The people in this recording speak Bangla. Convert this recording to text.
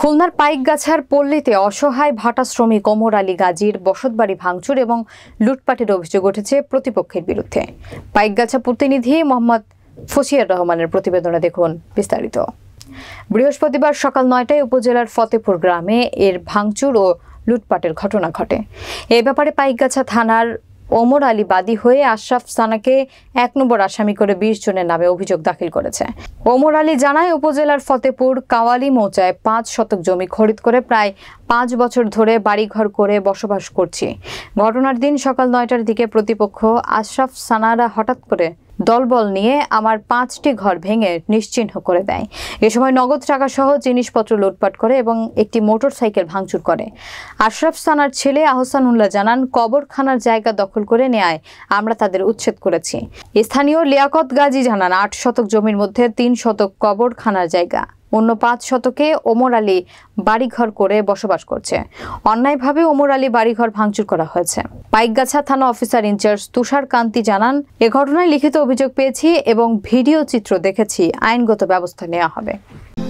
খুলনার পাইকগাছার পল্লীতে অসহায় ভাটা শ্রমিক অমর আলী গাজীর বসতবাড়ি ভাঙচুর এবং লুটপাটের অভিযোগ উঠেছে প্রতিপক্ষের বিরুদ্ধে পাইকগাছা প্রতিনিধি মোহাম্মদ ফসিয়ার রহমানের প্রতিবেদনে দেখুন বিস্তারিত বৃহস্পতিবার সকাল নয়টায় উপজেলার ফতেপুর গ্রামে এর ভাঙচুর ও লুটপাটের ঘটনা ঘটে এ ব্যাপারে পাইকগাছা থানার ওমর আলী বাদী হয়ে আশরাফ সানাকে এক নম্বর আসামি করে বিশ জনের নামে অভিযোগ দাখিল করেছে ওমর আলী জানায় উপজেলার ফতেপুর কাওয়ালি মৌচায় পাঁচ শতক জমি খরিদ করে প্রায় পাঁচ বছর ধরে বাড়িঘর করে বসবাস করছি ঘটনার দিন সকাল নয়টার দিকে প্রতিপক্ষ আশরাফ সানারা হঠাৎ করে দলবল নিয়ে আমার পাঁচটি ঘর ভেঙে নিশ্চিহ্ন করে দেয় এ সময় নগদ টাকা সহ জিনিসপত্র লুটপাট করে এবং একটি মোটর সাইকেল ভাঙচুর করে আশরাফ সানার ছেলে আহসান উল্লাহ জানান কবরখানার জায়গা দখল করে নেয় আমরা তাদের উচ্ছেদ করেছি স্থানীয় লিয়াকত গাজী জানান আট শতক জমির মধ্যে তিন শতক কবরখানার জায়গা অন্য পাঁচ শতকে ওমর আলী বাড়িঘর করে বসবাস করছে অন্যায়ভাবে ওমর আলী বাড়িঘর ভাঙচুর করা হয়েছে পাইকগাছা থানা অফিসার ইনচার্জ তুষার কান্তি জানান এ ঘটনায় লিখিত অভিযোগ পেয়েছি এবং ভিডিও চিত্র দেখেছি আইনগত ব্যবস্থা নেওয়া হবে